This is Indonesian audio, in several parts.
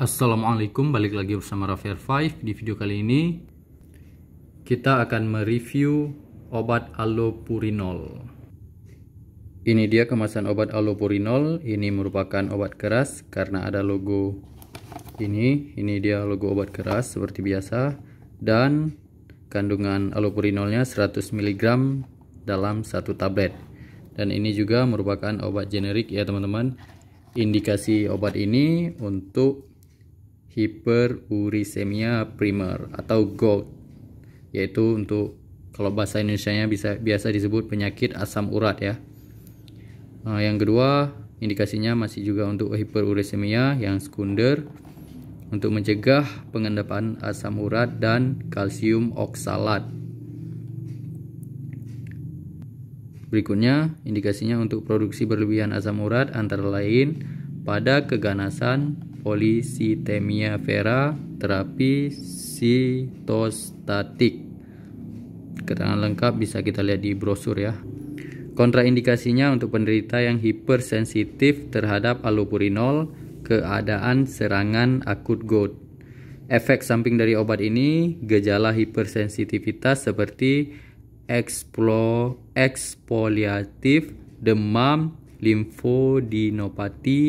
Assalamualaikum, balik lagi bersama Raffi 5 Di video kali ini kita akan mereview obat allopurinol Ini dia kemasan obat allopurinol Ini merupakan obat keras karena ada logo ini Ini dia logo obat keras seperti biasa Dan kandungan allopurinolnya 100 mg dalam satu tablet Dan ini juga merupakan obat generik ya teman-teman Indikasi obat ini untuk hiperurisemia primer atau GOLD yaitu untuk kalau bahasa Indonesia-nya bisa biasa disebut penyakit asam urat ya. Nah, yang kedua, indikasinya masih juga untuk hiperurisemia yang sekunder untuk mencegah pengendapan asam urat dan kalsium oksalat. Berikutnya, indikasinya untuk produksi berlebihan asam urat antara lain pada keganasan polisitemia vera terapi sitostatik keterangan lengkap bisa kita lihat di brosur ya kontraindikasinya untuk penderita yang hipersensitif terhadap allopurinol keadaan serangan akut GOut efek samping dari obat ini gejala hipersensitivitas seperti eksplo, eksfoliatif demam limfodinopati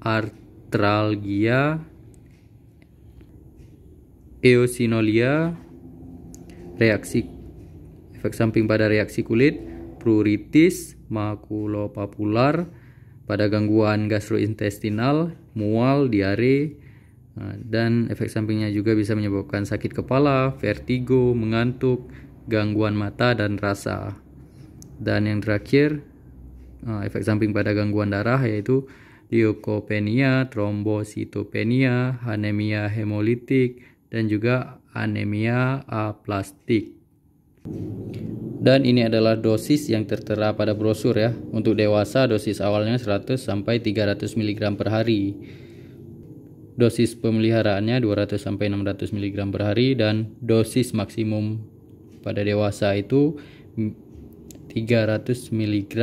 art Tralgia eosinolia reaksi efek samping pada reaksi kulit pruritis makulopapular pada gangguan gastrointestinal mual diare eh, dan efek sampingnya juga bisa menyebabkan sakit kepala vertigo mengantuk gangguan mata dan rasa dan yang terakhir eh, efek samping pada gangguan darah yaitu leukopenia, trombositopenia, anemia hemolitik, dan juga anemia aplastik. Dan ini adalah dosis yang tertera pada brosur ya. Untuk dewasa dosis awalnya 100 sampai 300 mg per hari. Dosis pemeliharaannya 200 sampai 600 mg per hari dan dosis maksimum pada dewasa itu 300 mg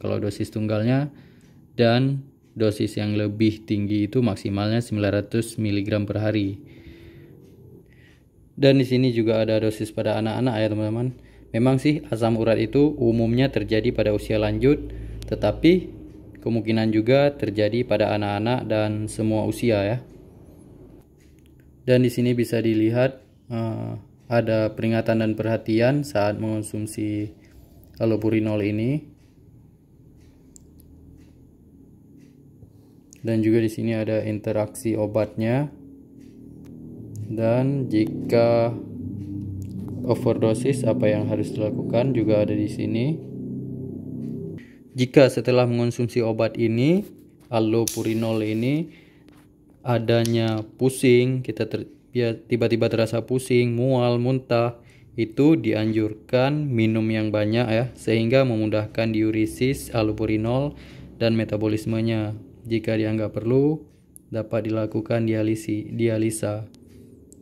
kalau dosis tunggalnya dan Dosis yang lebih tinggi itu maksimalnya 900 mg per hari. Dan di sini juga ada dosis pada anak-anak ya teman-teman. Memang sih asam urat itu umumnya terjadi pada usia lanjut, tetapi kemungkinan juga terjadi pada anak-anak dan semua usia ya. Dan di sini bisa dilihat eh, ada peringatan dan perhatian saat mengonsumsi allopurinol ini. dan juga di sini ada interaksi obatnya dan jika overdosis apa yang harus dilakukan juga ada di sini jika setelah mengonsumsi obat ini allopurinol ini adanya pusing kita ya, tiba-tiba terasa pusing mual muntah itu dianjurkan minum yang banyak ya sehingga memudahkan diuresis allopurinol dan metabolismenya jika dianggap perlu, dapat dilakukan dialisi, dialisa.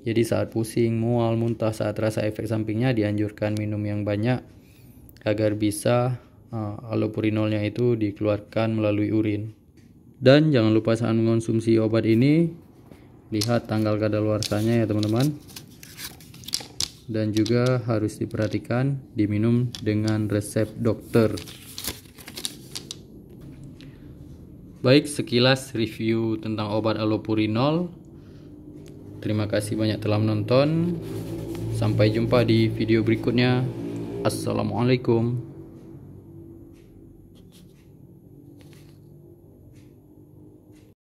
Jadi saat pusing, mual, muntah, saat rasa efek sampingnya dianjurkan minum yang banyak agar bisa uh, allopurinolnya itu dikeluarkan melalui urin. Dan jangan lupa saat mengonsumsi obat ini lihat tanggal kadaluarsanya ya teman-teman. Dan juga harus diperhatikan diminum dengan resep dokter. Baik, sekilas review tentang obat allopurinol. Terima kasih banyak telah menonton. Sampai jumpa di video berikutnya. Assalamualaikum.